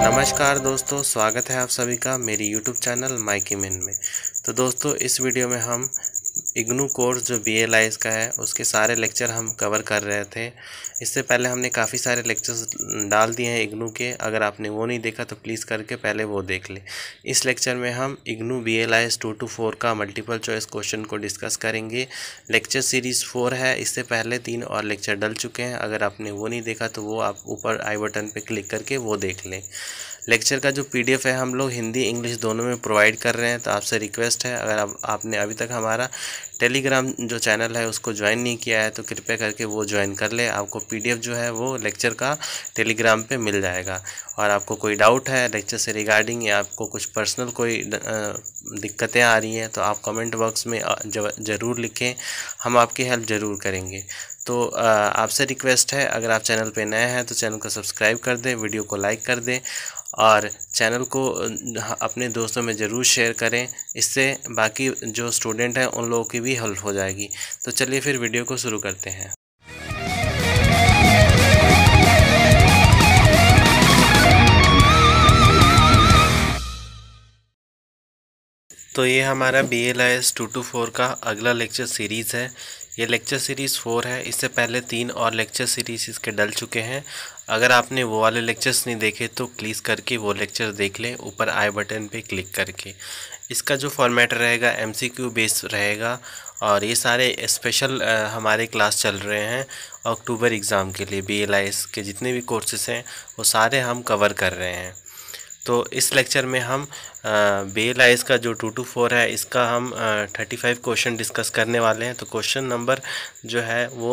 नमस्कार दोस्तों स्वागत है आप सभी का मेरी YouTube चैनल माइकी मिन में तो दोस्तों इस वीडियो में हम इग्नू कोर्स जो बी एल का है उसके सारे लेक्चर हम कवर कर रहे थे इससे पहले हमने काफ़ी सारे लेक्चर्स डाल दिए हैं इग्नू के अगर आपने वो नहीं देखा तो प्लीज़ करके पहले वो देख लें इस लेक्चर में हम IGNOU B L I S two two four का मल्टीपल चॉइस क्वेश्चन को डिस्कस करेंगे लेक्चर सीरीज़ फोर है इससे पहले तीन और लेक्चर डल चुके हैं अगर आपने वो नहीं देखा तो वो आप ऊपर आई बटन पर क्लिक करके वो देख लें लेक्चर का जो पीडीएफ है हम लोग हिंदी इंग्लिश दोनों में प्रोवाइड कर रहे हैं तो आपसे रिक्वेस्ट है अगर आप, आपने अभी तक हमारा टेलीग्राम जो चैनल है उसको ज्वाइन नहीं किया है तो कृपया करके वो ज्वाइन कर ले आपको पीडीएफ जो है वो लेक्चर का टेलीग्राम पे मिल जाएगा और आपको कोई डाउट है लेक्चर से रिगार्डिंग या आपको कुछ पर्सनल कोई दिक्कतें आ रही हैं तो आप कमेंट बॉक्स में ज़रूर लिखें हम आपकी हेल्प ज़रूर करेंगे तो आपसे रिक्वेस्ट है अगर आप चैनल पे नए हैं तो चैनल को सब्सक्राइब कर दें वीडियो को लाइक कर दें और चैनल को अपने दोस्तों में ज़रूर शेयर करें इससे बाकी जो स्टूडेंट हैं उन लोगों की भी हेल्प हो जाएगी तो चलिए फिर वीडियो को शुरू करते हैं तो ये हमारा B L I S two two four का अगला लेक्चर सीरीज़ है ये लेक्चर सीरीज़ फोर है इससे पहले तीन और लेक्चर सीरीज़ इसके डल चुके हैं अगर आपने वो वाले लेक्चर्स नहीं देखे तो प्लीज़ करके वो लेक्चर देख लें ऊपर आई बटन पे क्लिक करके इसका जो फॉर्मेट रहेगा एमसीक्यू बेस रहेगा और ये सारे स्पेशल हमारे क्लास चल रहे हैं अक्टूबर एग्ज़ाम के लिए बी के जितने भी कोर्सेज़ हैं वो सारे हम कवर कर रहे हैं तो इस लेक्चर में हम बेल आइस का जो टू टू फोर है इसका हम थर्टी फाइव क्वेश्चन डिस्कस करने वाले हैं तो क्वेश्चन नंबर जो है वो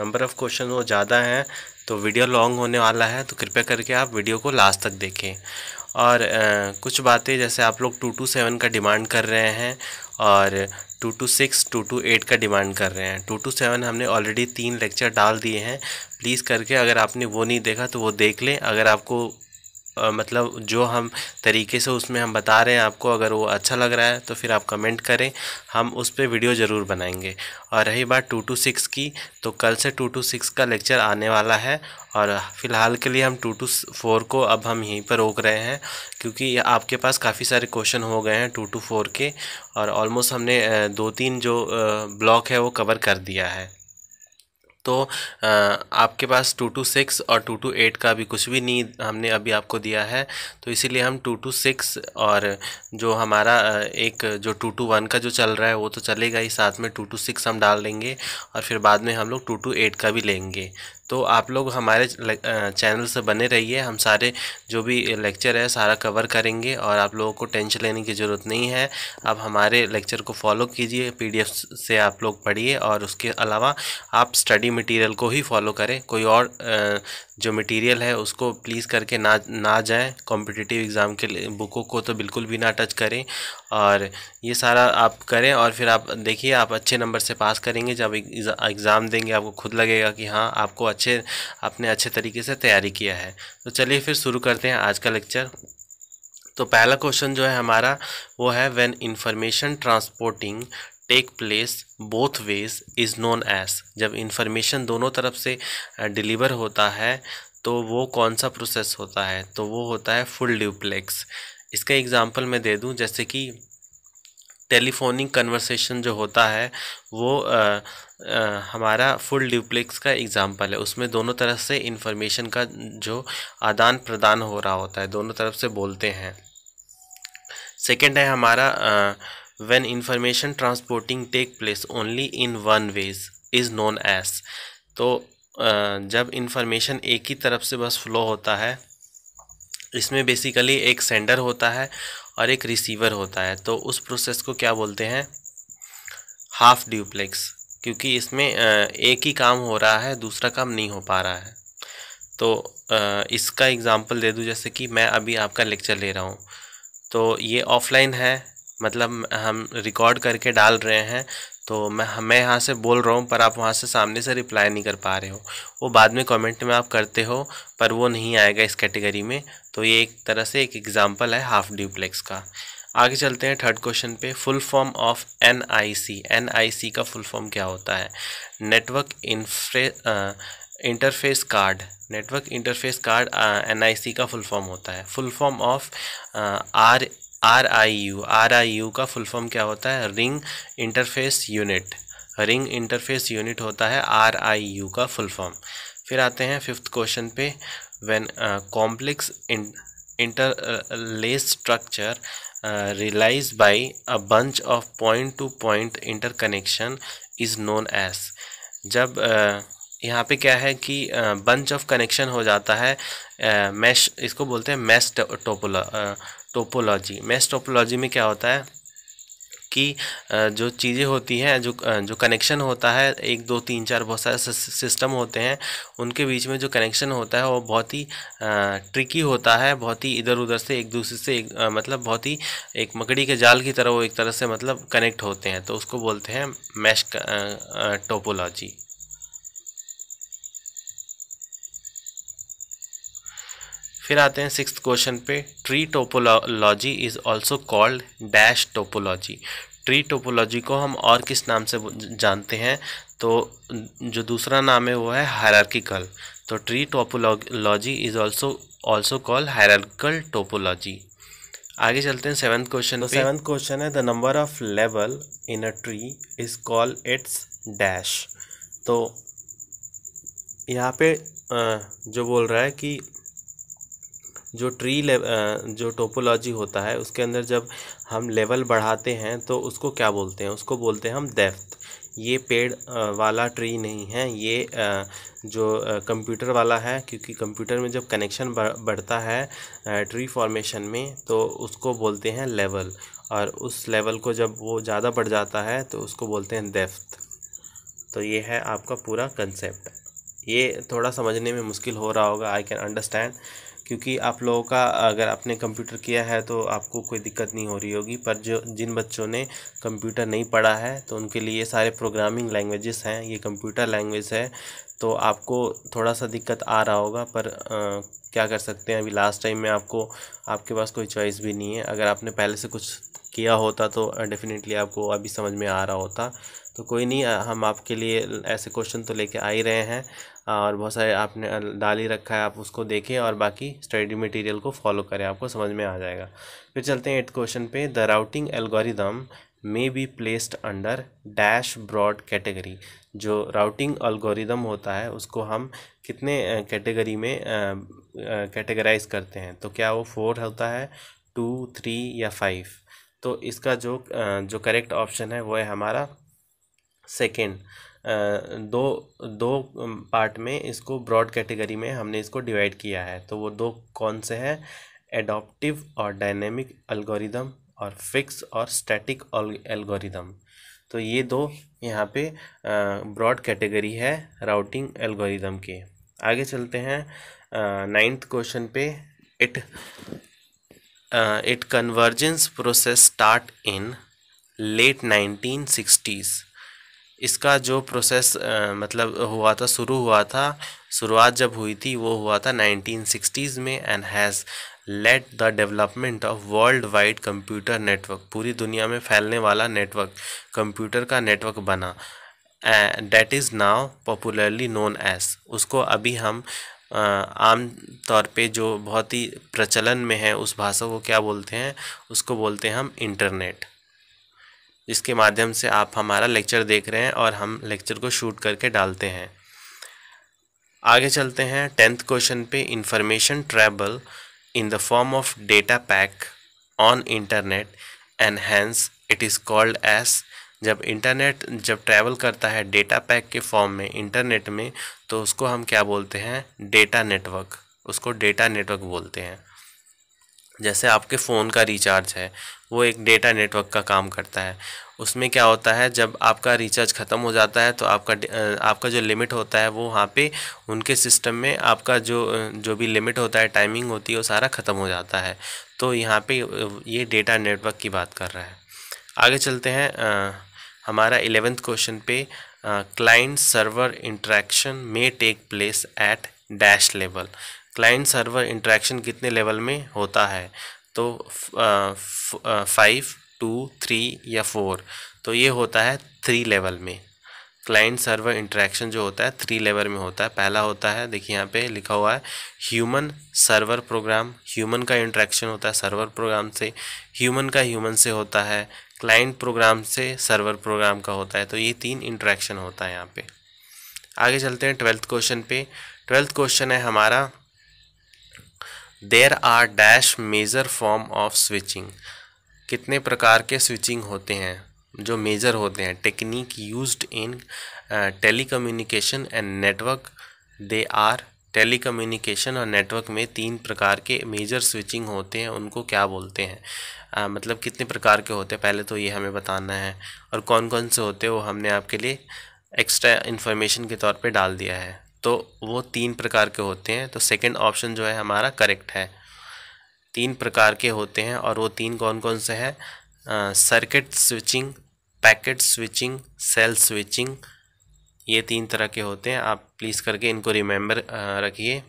नंबर ऑफ़ क्वेश्चन वो ज़्यादा हैं तो वीडियो लॉन्ग होने वाला है तो कृपया करके आप वीडियो को लास्ट तक देखें और आ, कुछ बातें जैसे आप लोग टू टू सेवन का डिमांड कर रहे हैं और two two six two two eight का डिमांड कर रहे हैं टू टू सेवन हमने ऑलरेडी तीन लेक्चर डाल दिए हैं प्लीज़ करके अगर आपने वो नहीं देखा तो वो देख लें अगर आपको मतलब जो हम तरीके से उसमें हम बता रहे हैं आपको अगर वो अच्छा लग रहा है तो फिर आप कमेंट करें हम उस पर वीडियो ज़रूर बनाएंगे और रही बात टू टू सिक्स की तो कल से टू टू सिक्स का लेक्चर आने वाला है और फ़िलहाल के लिए हम टू टू फोर को अब हम यहीं पर रोक रहे हैं क्योंकि आपके पास काफ़ी सारे क्वेश्चन हो गए हैं टू टू फोर के और ऑलमोस्ट हमने दो तीन जो ब्लॉक है वो कवर कर दिया है तो आपके पास टू टू सिक्स और टू टू एट का भी कुछ भी नहीं हमने अभी आपको दिया है तो इसीलिए हम टू टू सिक्स और जो हमारा एक जो टू टू वन का जो चल रहा है वो तो चलेगा ही साथ में टू टू सिक्स हम डाल देंगे और फिर बाद में हम लोग टू टू एट का भी लेंगे तो आप लोग हमारे चैनल से बने रहिए हम सारे जो भी लेक्चर है सारा कवर करेंगे और आप लोगों को टेंशन लेने की ज़रूरत नहीं है आप हमारे लेक्चर को फॉलो कीजिए पीडीएफ से आप लोग पढ़िए और उसके अलावा आप स्टडी मटेरियल को ही फॉलो करें कोई और जो मटेरियल है उसको प्लीज़ करके ना ना जाएं कॉम्पिटिटिव एग्ज़ाम के लिए बुकों को तो बिल्कुल भी ना टच करें और ये सारा आप करें और फिर आप देखिए आप अच्छे नंबर से पास करेंगे जब एग्ज़ाम देंगे आपको खुद लगेगा कि हाँ आपको अच्छे आपने अच्छे तरीके से तैयारी किया है तो चलिए फिर शुरू करते हैं आज का लेक्चर तो पहला क्वेश्चन जो है हमारा वो है when information transporting take place both ways is known as जब इंफॉर्मेशन दोनों तरफ से डिलीवर होता है तो वो कौन सा प्रोसेस होता है तो वो होता है फुल ड्यूप्लेक्स इसका एग्ज़ाम्पल मैं दे दूँ जैसे कि टेलीफोनिक कन्वर्सेशन जो होता है वो आ, हमारा फुल ड्यूप्लेक्स का एग्ज़ाम्पल है उसमें दोनों तरफ से इन्फॉर्मेशन का जो आदान प्रदान हो रहा होता है दोनों तरफ से बोलते हैं सेकेंड है हमारा when information transporting take place only in one ways is known as तो आ, जब इन्फॉर्मेशन एक ही तरफ से बस फ्लो होता है इसमें बेसिकली एक सेंडर होता है और एक रिसीवर होता है तो उस प्रोसेस को क्या बोलते हैं हाफ ड्यूप्लेक्स क्योंकि इसमें एक ही काम हो रहा है दूसरा काम नहीं हो पा रहा है तो इसका एग्ज़ाम्पल दे दूँ जैसे कि मैं अभी आपका लेक्चर ले रहा हूँ तो ये ऑफलाइन है मतलब हम रिकॉर्ड करके डाल रहे हैं तो मैं मैं यहाँ से बोल रहा हूँ पर आप वहाँ से सामने से रिप्लाई नहीं कर पा रहे हो वो बाद में कमेंट में आप करते हो पर वो नहीं आएगा इस कैटेगरी में तो ये एक तरह से एक एग्ज़ाम्पल है हाफ ड्यूप्लेक्स का आगे चलते हैं थर्ड क्वेश्चन पे full form of N I C N I C का फुल फॉर्म क्या होता है network infra interface card network interface card N I C का फुल फॉर्म होता है full form of R R I U R I U का full form क्या होता है ring interface unit ring interface unit होता है आर आई यू का फुल फॉर्म फिर आते हैं फिफ्थ क्वेश्चन पे when complex uh, interlace structure uh, realized by a bunch of point to point interconnection is known as जब uh, यहाँ पे क्या है कि बंच ऑफ कनेक्शन हो जाता है मैश इसको बोलते हैं मैश टोपोलॉजी मैश टोपोलॉजी में क्या होता है कि जो चीज़ें होती हैं जो जो कनेक्शन होता है एक दो तीन चार बहुत सारे सिस्टम होते हैं उनके बीच में जो कनेक्शन होता है वो बहुत ही ट्रिकी होता है बहुत ही इधर उधर से एक दूसरे से एक मतलब बहुत ही एक मकड़ी के जाल की तरह वो एक तरह से मतलब कनेक्ट होते हैं तो उसको बोलते हैं मैश टोपोलॉजी फिर आते हैं सिक्स क्वेश्चन पे tree topology is also called dash topology tree topology को हम और किस नाम से जानते हैं तो जो दूसरा नाम है वो है हायरार्किकल तो tree topology is also also called hierarchical topology आगे चलते हैं सेवन्थ क्वेश्चन तो सेवन्थ क्वेश्चन है the number of level in a tree is call its dash तो यहाँ पे जो बोल रहा है कि जो ट्री जो टोपोलॉजी होता है उसके अंदर जब हम लेवल बढ़ाते हैं तो उसको क्या बोलते हैं उसको बोलते हैं हम डेफ्थ ये पेड़ वाला ट्री नहीं है ये जो कंप्यूटर वाला है क्योंकि कंप्यूटर में जब कनेक्शन बढ़ता है ट्री फॉर्मेशन में तो उसको बोलते हैं लेवल और उस लेवल को जब वो ज़्यादा बढ़ जाता है तो उसको बोलते हैं डेफ्थ तो ये है आपका पूरा कंसेप्ट ये थोड़ा समझने में मुश्किल हो रहा होगा आई कैन अंडरस्टैंड क्योंकि आप लोगों का अगर आपने कंप्यूटर किया है तो आपको कोई दिक्कत नहीं हो रही होगी पर जो जिन बच्चों ने कंप्यूटर नहीं पढ़ा है तो उनके लिए सारे प्रोग्रामिंग लैंग्वेजेस हैं ये कंप्यूटर लैंग्वेज है तो आपको थोड़ा सा दिक्कत आ रहा होगा पर आ, क्या कर सकते हैं अभी लास्ट टाइम में आपको आपके पास कोई चॉइस भी नहीं है अगर आपने पहले से कुछ किया होता तो डेफ़िनेटली आपको अभी समझ में आ रहा होता तो कोई नहीं हम आपके लिए ऐसे क्वेश्चन तो लेके आ ही रहे हैं और बहुत सारे आपने डाल ही रखा है आप उसको देखें और बाकी स्टडी मटेरियल को फॉलो करें आपको समझ में आ जाएगा फिर तो चलते हैं एट क्वेश्चन पे the routing algorithm may be placed under dash broad category जो राउटिंग अल्गोरिदम होता है उसको हम कितने कैटेगरी में कैटेगराइज करते हैं तो क्या वो फोर होता है टू थ्री या फाइव तो इसका जो जो करेक्ट ऑप्शन है वो है हमारा सेकेंड दो दो पार्ट में इसको ब्रॉड कैटेगरी में हमने इसको डिवाइड किया है तो वो दो कौन से हैं एडॉप्टिव और डायनेमिक अल्गोरिदम और फिक्स और स्टैटिक एल्गोरिदम तो ये दो यहाँ पे ब्रॉड कैटेगरी है राउटिंग एल्गोरिदम के आगे चलते हैं नाइन्थ क्वेश्चन पे it it convergence process start in late nineteen sixties इसका जो प्रोसेस आ, मतलब हुआ था शुरू हुआ था शुरुआत जब हुई थी वो हुआ था 1960s में and has let the development of world wide computer network पूरी दुनिया में फैलने वाला नेटवर्क कंप्यूटर का नेटवर्क बना that is now popularly known as उसको अभी हम uh, आम तौर पे जो बहुत ही प्रचलन में है उस भाषा को क्या बोलते हैं उसको बोलते हैं हम इंटरनेट जिसके माध्यम से आप हमारा लेक्चर देख रहे हैं और हम लेक्चर को शूट करके डालते हैं आगे चलते हैं टेंथ क्वेश्चन पे information travel in the form of data pack on internet and hence it is called as जब इंटरनेट जब ट्रैवल करता है डेटा पैक के फॉर्म में इंटरनेट में तो उसको हम क्या बोलते हैं डेटा नेटवर्क उसको डेटा नेटवर्क बोलते हैं जैसे आपके फ़ोन का रिचार्ज है वो एक डेटा नेटवर्क का काम करता है उसमें क्या होता है जब आपका रिचार्ज ख़त्म हो जाता है तो आपका आपका जो लिमिट होता है वो वहाँ पे उनके सिस्टम में आपका जो जो भी लिमिट होता है टाइमिंग होती है वो सारा ख़त्म हो जाता है तो यहाँ पे ये डेटा नेटवर्क की बात कर रहा है आगे चलते हैं आ, हमारा एलेवेंथ क्वेश्चन पे client server interaction may take place at dash level client server interaction कितने लेवल में होता है तो फाइव टू थ्री या फोर तो ये होता है थ्री लेवल में क्लाइंट सर्वर इंटरेक्शन जो होता है थ्री लेवल में होता है पहला होता है देखिए यहाँ पे लिखा हुआ है ह्यूमन सर्वर प्रोग्राम ह्यूमन का इंटरेक्शन होता है सर्वर प्रोग्राम से ह्यूमन का ह्यूमन से होता है क्लाइंट प्रोग्राम से सर्वर प्रोग्राम का होता है तो ये तीन इंटरेक्शन होता है यहाँ पे आगे चलते हैं ट्वेल्थ क्वेश्चन पे ट्वेल्थ क्वेश्चन है हमारा there are dash major form of switching कितने प्रकार के स्विचिंग होते हैं जो मेजर होते हैं technique used in telecommunication and network they are telecommunication और नेटवर्क में तीन प्रकार के मेजर स्विचिंग होते हैं उनको क्या बोलते हैं आ, मतलब कितने प्रकार के होते हैं पहले तो ये हमें बताना है और कौन कौन से होते हैं वो हमने आपके लिए एक्स्ट्रा इन्फॉर्मेशन के तौर पे डाल दिया है तो वो तीन प्रकार के होते हैं तो सेकंड ऑप्शन जो है हमारा करेक्ट है तीन प्रकार के होते हैं और वो तीन कौन कौन से हैं circuit switching packet switching cell switching ये तीन तरह के होते हैं आप प्लीज़ करके इनको रिमेंबर रखिए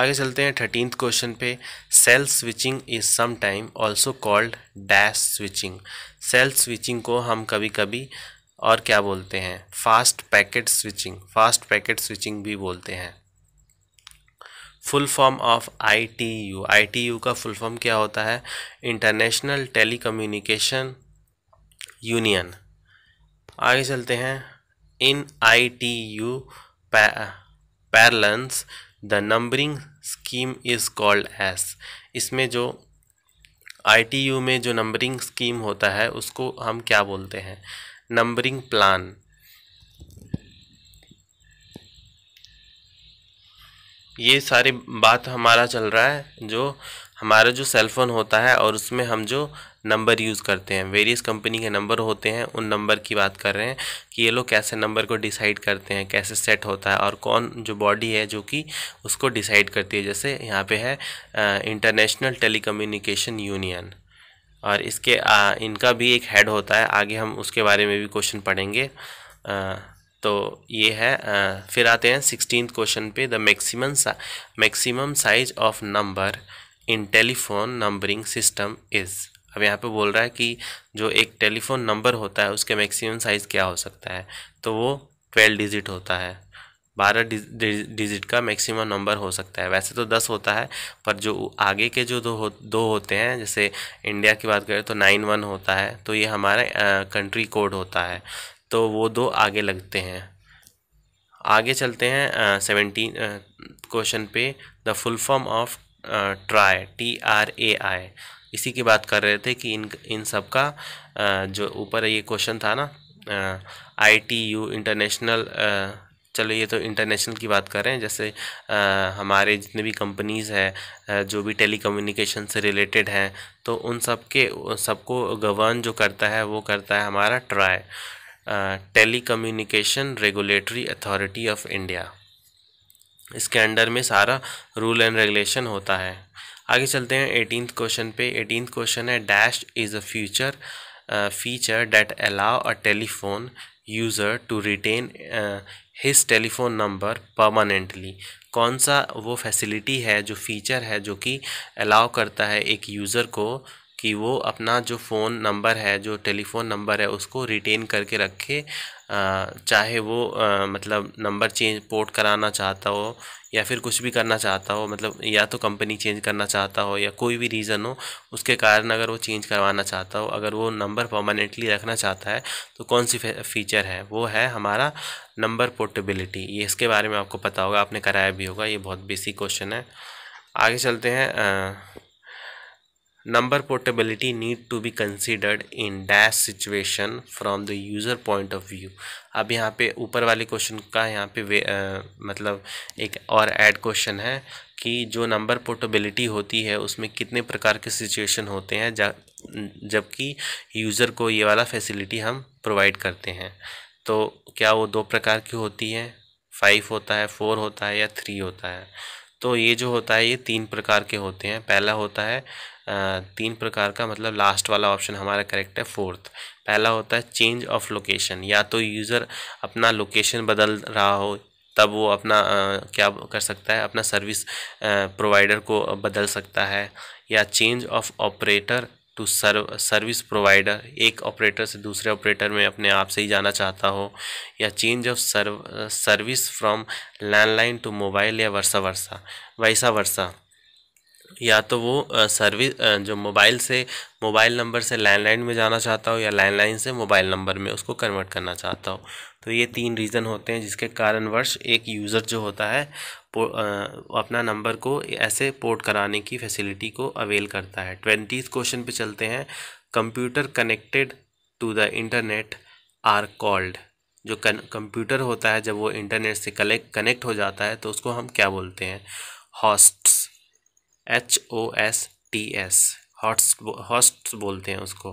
आगे चलते हैं थर्टीन क्वेश्चन पे cell switching is some time also called dash switching cell switching को हम कभी कभी और क्या बोलते हैं fast packet switching fast packet switching भी बोलते हैं full form of ITU ITU का फुल फॉर्म क्या होता है इंटरनेशनल टेलीकम्युनिकेशन यूनियन आगे चलते हैं in ITU parlance the numbering scheme is called as इसमें जो आईटीयू में जो नंबरिंग स्कीम होता है उसको हम क्या बोलते हैं नंबरिंग प्लान ये सारी बात हमारा चल रहा है जो हमारा जो सेल फोन होता है और उसमें हम जो नंबर यूज़ करते हैं वेरियस कंपनी के नंबर होते हैं उन नंबर की बात कर रहे हैं कि ये लोग कैसे नंबर को डिसाइड करते हैं कैसे सेट होता है और कौन जो बॉडी है जो कि उसको डिसाइड करती है जैसे यहाँ पे है इंटरनेशनल टेली यूनियन और इसके आ, इनका भी एक हेड होता है आगे हम उसके बारे में भी क्वेश्चन पढ़ेंगे आ, तो ये है फिर आते हैं सिक्सटीन क्वेश्चन पे the maximum maximum size of number in telephone numbering system is अब यहाँ पे बोल रहा है कि जो एक टेलीफोन नंबर होता है उसके मैक्सिमम साइज़ क्या हो सकता है तो वो ट्वेल्व डिजिट होता है बारह डिजिट का मैक्सिमम नंबर हो सकता है वैसे तो दस होता है पर जो आगे के जो दो दो होते हैं जैसे इंडिया की बात करें तो नाइन वन होता है तो ये हमारे कंट्री कोड होता है तो वो दो आगे लगते हैं आगे चलते हैं सेवेंटीन क्वेश्चन पे the full form of TRAI T R A I इसी की बात कर रहे थे कि इन इन सब का uh, जो ऊपर ये क्वेश्चन था ना आई टी यू इंटरनेशनल चलो ये तो इंटरनेशनल की बात कर रहे हैं जैसे आ, हमारे जितने भी कंपनीज़ हैं जो भी टेली कम्युनिकेशन से रिलेटेड हैं तो उन सब के सबको गवर्न जो करता है वो करता है हमारा TRAI telecommunication regulatory authority of India इसके अंडर में सारा रूल एंड रेगुलेशन होता है आगे चलते हैं एटीन क्वेश्चन पे एटीन क्वेश्चन है dash is a future feature that allow a telephone user to retain his telephone number permanently कौन सा वो फैसिलिटी है जो फीचर है जो कि अलाउ करता है एक यूज़र को कि वो अपना जो फ़ोन नंबर है जो टेलीफ़ोन नंबर है उसको रिटेन करके रखे चाहे वो मतलब नंबर चेंज पोर्ट कराना चाहता हो या फिर कुछ भी करना चाहता हो मतलब या तो कंपनी चेंज करना चाहता हो या कोई भी रीज़न हो उसके कारण अगर वो चेंज करवाना चाहता हो अगर वो नंबर परमानेंटली रखना चाहता है तो कौन सी फीचर है वो है हमारा नंबर पोर्टेबिलिटी ये इसके बारे में आपको पता होगा आपने कराया भी होगा ये बहुत बेसिक क्वेश्चन है आगे चलते हैं आ, number portability need to be considered in dash situation from the user point of view अब यहाँ पे ऊपर वाले क्वेश्चन का यहाँ पे वे, आ, मतलब एक और ऐड क्वेश्चन है कि जो नंबर पोर्टेबिलिटी होती है उसमें कितने प्रकार के सिचुएशन होते हैं जबकि यूज़र को ये वाला फैसिलिटी हम प्रोवाइड करते हैं तो क्या वो दो प्रकार की होती है फाइव होता है फोर होता है या थ्री होता है तो ये जो होता है ये तीन प्रकार के होते हैं पहला होता है तीन प्रकार का मतलब लास्ट वाला ऑप्शन हमारा करेक्ट है फोर्थ पहला होता है चेंज ऑफ लोकेशन या तो यूज़र अपना लोकेशन बदल रहा हो तब वो अपना आ, क्या कर सकता है अपना सर्विस प्रोवाइडर को बदल सकता है या change of operator to serve service provider एक ऑपरेटर से दूसरे ऑपरेटर में अपने आप से ही जाना चाहता हो या change of serve service from landline to mobile या वर्षा वर्षा वैसा वर्षा या तो वो सर्विस जो मोबाइल से मोबाइल नंबर से लैंडलाइन में जाना चाहता हो या लैंडलाइन से मोबाइल नंबर में उसको कन्वर्ट करना चाहता हो तो ये तीन रीज़न होते हैं जिसके कारणवश एक यूज़र जो होता है अपना नंबर को ऐसे पोर्ट कराने की फैसिलिटी को अवेल करता है ट्वेंटी क्वेश्चन पे चलते हैं computer connected to the internet are called जो कंप्यूटर होता है जब वो इंटरनेट से कलेक्ट कनेक्ट हो जाता है तो उसको हम क्या बोलते हैं hosts H O S T S hosts host बोलते हैं उसको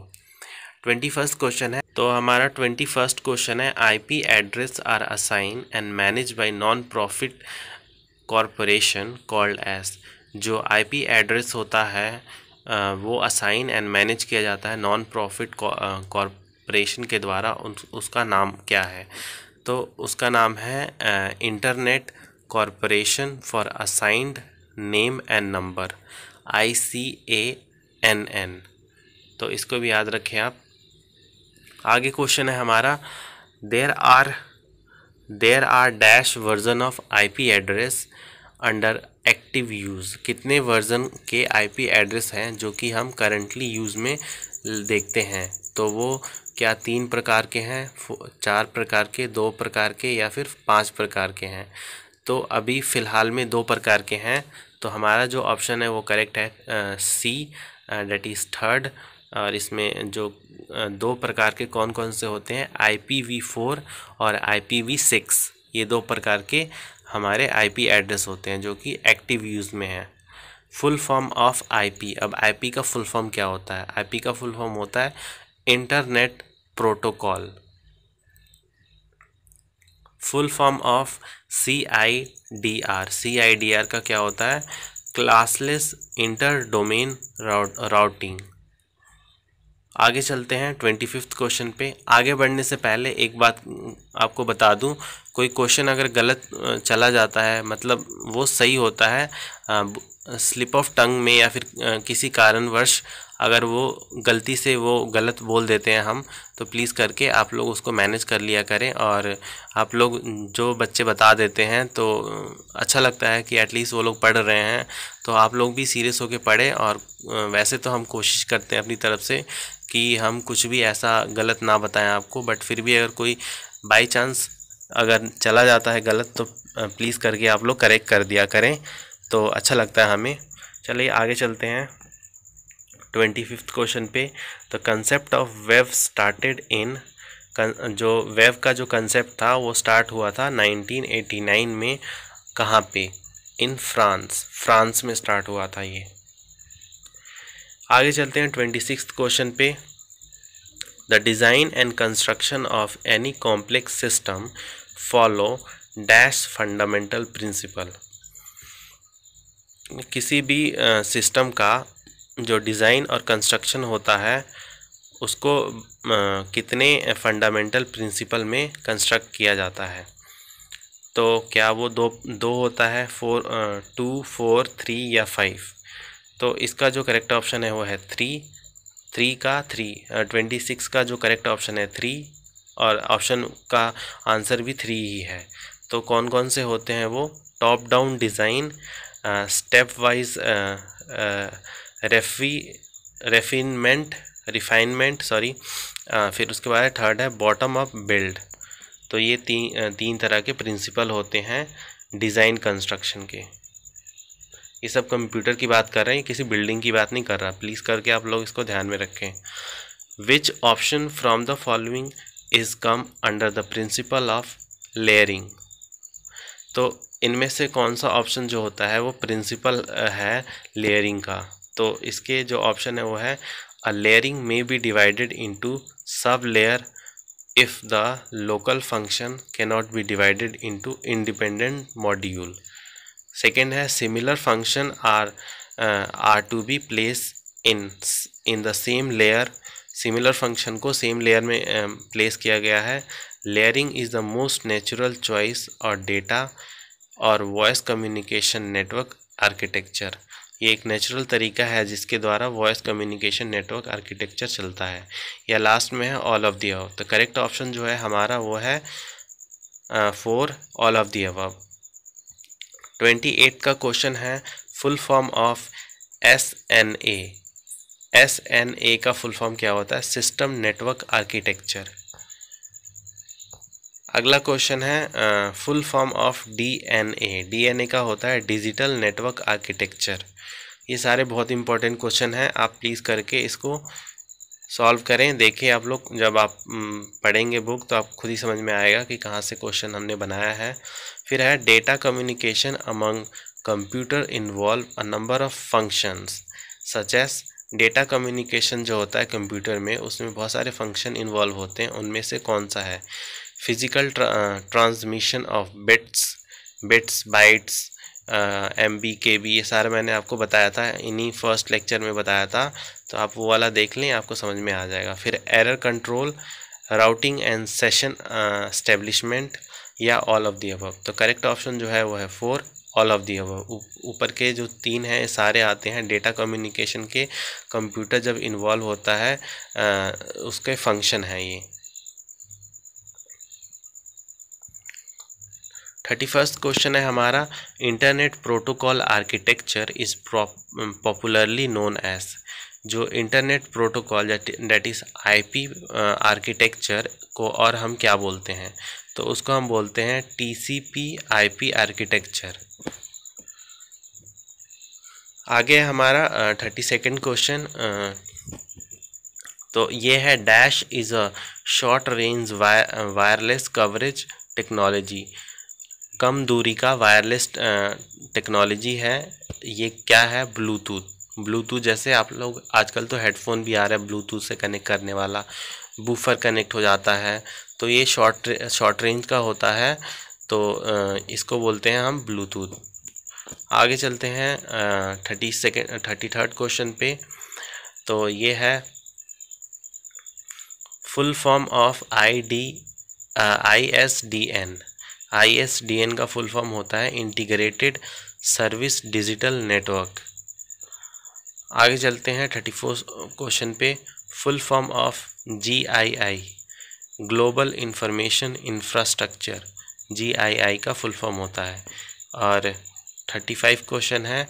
ट्वेंटी फर्स्ट क्वेश्चन है तो हमारा ट्वेंटी फर्स्ट क्वेश्चन है IP address are assign and manage by non profit corporation called as जो आईपी एड्रेस होता है वो असाइन एंड मैनेज किया जाता है नॉन प्रॉफिट कॉरपोरेशन के द्वारा उसका नाम क्या है तो उसका नाम है internet corporation for assigned name and number I C A N N तो इसको भी याद रखें आप आगे क्वेश्चन है हमारा there are there are dash version of IP address under active use कितने वर्जन के आईपी एड्रेस हैं जो कि हम करंटली यूज़ में देखते हैं तो वो क्या तीन प्रकार के हैं चार प्रकार के दो प्रकार के या फिर पांच प्रकार के हैं तो अभी फ़िलहाल में दो प्रकार के हैं तो हमारा जो ऑप्शन है वो करेक्ट है सी डेट इज़ थर्ड और इसमें जो दो प्रकार के कौन कौन से होते हैं आई पी वी फोर और आई पी वी सिक्स ये दो प्रकार के हमारे आई पी एड्रेस होते हैं जो कि एक्टिव यूज़ में है full form of I P अब आई पी का फुल फॉर्म क्या होता है आई पी का फुल फॉर्म होता है internet protocol full form of C I D R C I D R का क्या होता है क्लासलेस इंटर डोमेन राउटिंग आगे चलते हैं ट्वेंटी फिफ्थ क्वेश्चन पे आगे बढ़ने से पहले एक बात आपको बता दूं कोई क्वेश्चन अगर गलत चला जाता है मतलब वो सही होता है स्लिप ऑफ टंग में या फिर किसी कारणवश अगर वो गलती से वो गलत बोल देते हैं हम तो प्लीज़ करके आप लोग उसको मैनेज कर लिया करें और आप लोग जो बच्चे बता देते हैं तो अच्छा लगता है कि एटलीस्ट वो लोग पढ़ रहे हैं तो आप लोग भी सीरियस होकर पढ़ें और वैसे तो हम कोशिश करते हैं अपनी तरफ से कि हम कुछ भी ऐसा गलत ना बताएं आपको बट फिर भी अगर कोई बाई चांस अगर चला जाता है गलत तो प्लीज़ करके आप लोग करेक्ट कर दिया करें तो अच्छा लगता है हमें चलिए आगे चलते हैं ट्वेंटी फिफ्थ क्वेश्चन पे the concept of web started in जो वेव का जो कंसेप्ट था वो स्टार्ट हुआ था 1989 में कहाँ पे इन फ्रांस फ्रांस में स्टार्ट हुआ था ये आगे चलते हैं ट्वेंटी सिक्स क्वेश्चन पे the design and construction of any complex system follow dash fundamental principle किसी भी सिस्टम का जो डिज़ाइन और कंस्ट्रक्शन होता है उसको कितने फंडामेंटल प्रिंसिपल में कंस्ट्रक्ट किया जाता है तो क्या वो दो दो होता है फोर टू फोर थ्री या फाइव तो इसका जो करेक्ट ऑप्शन है वो है थ्री थ्री का थ्री ट्वेंटी सिक्स का जो करेक्ट ऑप्शन है थ्री और ऑप्शन का आंसर भी थ्री ही है तो कौन कौन से होते हैं वो top down design step wise refi refinement refinement sorry फिर उसके बाद थर्ड है बॉटम अप बिल्ड तो ये तीन uh, तीन तरह के प्रिंसिपल होते हैं डिज़ाइन कंस्ट्रक्शन के ये सब कंप्यूटर की बात कर रहे हैं किसी बिल्डिंग की बात नहीं कर रहा प्लीज़ करके आप लोग इसको ध्यान में रखें which option from the following is come under the principle of layering तो इनमें से कौन सा ऑप्शन जो होता है वो प्रिंसिपल uh, है लेयरिंग का तो इसके जो ऑप्शन है वो है a layering may be divided into sub layer if the local function cannot be divided into independent module second है similar function are are to be place in in the same layer similar function को same layer में place um, uh, किया गया है layering is the most natural choice और data और voice communication network architecture ये एक नेचुरल तरीका है जिसके द्वारा वॉइस कम्युनिकेशन नेटवर्क आर्किटेक्चर चलता है या लास्ट में है ऑल ऑफ दी अव तो करेक्ट ऑप्शन जो है हमारा वो है four all of the above twenty eight का क्वेश्चन है full form of S N A S N A का फुल फॉर्म क्या होता है सिस्टम नेटवर्क आर्किटेक्चर अगला क्वेश्चन है full form of D N A D N A का होता है डिजिटल नेटवर्क आर्किटेक्चर ये सारे बहुत इंपॉर्टेंट क्वेश्चन हैं आप प्लीज़ करके इसको सॉल्व करें देखिए आप लोग जब आप पढ़ेंगे बुक तो आप खुद ही समझ में आएगा कि कहाँ से क्वेश्चन हमने बनाया है फिर है data communication among computer involve a number of functions such as data communication जो होता है कंप्यूटर में उसमें बहुत सारे फंक्शन इन्वॉल्व होते हैं उनमें से कौन सा है physical transmission of bits bits bytes M B K B ये सारे मैंने आपको बताया था इन्हीं फर्स्ट लेक्चर में बताया था तो आप वो वाला देख लें आपको समझ में आ जाएगा फिर error control routing and session establishment या ऑल ऑफ दी अबव तो करेक्ट ऑप्शन जो है वो है four all of the above ऊपर के जो तीन हैं सारे आते हैं डेटा कम्युनिकेशन के कंप्यूटर जब इन्वॉल्व होता है आ, उसके फंक्शन हैं ये थर्टी फर्स्ट क्वेश्चन है हमारा internet protocol architecture is popularly known as जो internet protocol that is IP architecture को और हम क्या बोलते हैं तो उसको हम बोलते हैं टीसीपी आईपी आर्किटेक्चर आगे हमारा थर्टी सेकेंड क्वेश्चन तो ये है dash is a short range wireless coverage technology कम दूरी का वायरलेस टेक्नोलॉजी है ये क्या है ब्लूटूथ ब्लूटूथ जैसे आप लोग आजकल तो हेडफोन भी आ रहे हैं ब्लूटूथ से कनेक्ट करने वाला बूफर कनेक्ट हो जाता है तो ये शॉर्ट शॉर्ट रेंज का होता है तो इसको बोलते हैं हम ब्लूटूथ आगे चलते हैं thirty second thirty third question पे तो ये है full form of I D I S D N I का फुल फॉर्म होता है इंटीग्रेटेड सर्विस डिजिटल नेटवर्क आगे चलते हैं थर्टी फोर क्वेश्चन पे full form of G I I global information infrastructure G I I का full form होता है और थर्टी फाइव क्वेश्चन है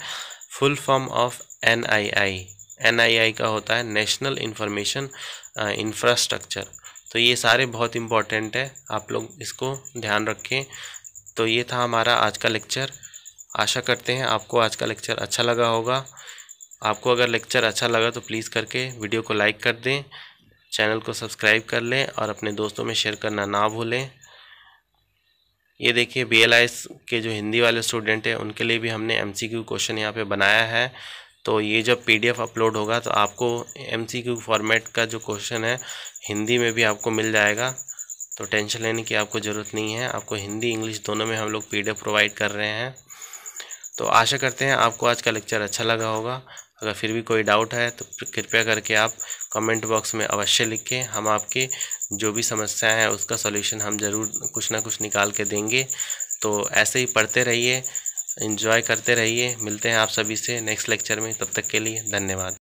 full form of N I I N I I का होता है नेशनल इंफॉर्मेशन इंफ्रास्ट्रक्चर तो ये सारे बहुत इम्पॉर्टेंट है आप लोग इसको ध्यान रखें तो ये था हमारा आज का लेक्चर आशा करते हैं आपको आज का लेक्चर अच्छा लगा होगा आपको अगर लेक्चर अच्छा लगा तो प्लीज़ करके वीडियो को लाइक कर दें चैनल को सब्सक्राइब कर लें और अपने दोस्तों में शेयर करना ना भूलें ये देखिए बी के जो हिंदी वाले स्टूडेंट हैं उनके लिए भी हमने एम क्वेश्चन यहाँ पर बनाया है तो ये जब पीडीएफ अपलोड होगा तो आपको एमसीक्यू फॉर्मेट का जो क्वेश्चन है हिंदी में भी आपको मिल जाएगा तो टेंशन लेने की आपको ज़रूरत नहीं है आपको हिंदी इंग्लिश दोनों में हम लोग पी प्रोवाइड कर रहे हैं तो आशा करते हैं आपको आज का लेक्चर अच्छा लगा होगा अगर फिर भी कोई डाउट है तो कृपया करके आप कमेंट बॉक्स में अवश्य लिखें हम आपके जो भी समस्याएं हैं उसका सॉल्यूशन हम ज़रूर कुछ ना कुछ निकाल के देंगे तो ऐसे ही पढ़ते रहिए इन्जॉय करते रहिए मिलते हैं आप सभी से नेक्स्ट लेक्चर में तब तक के लिए धन्यवाद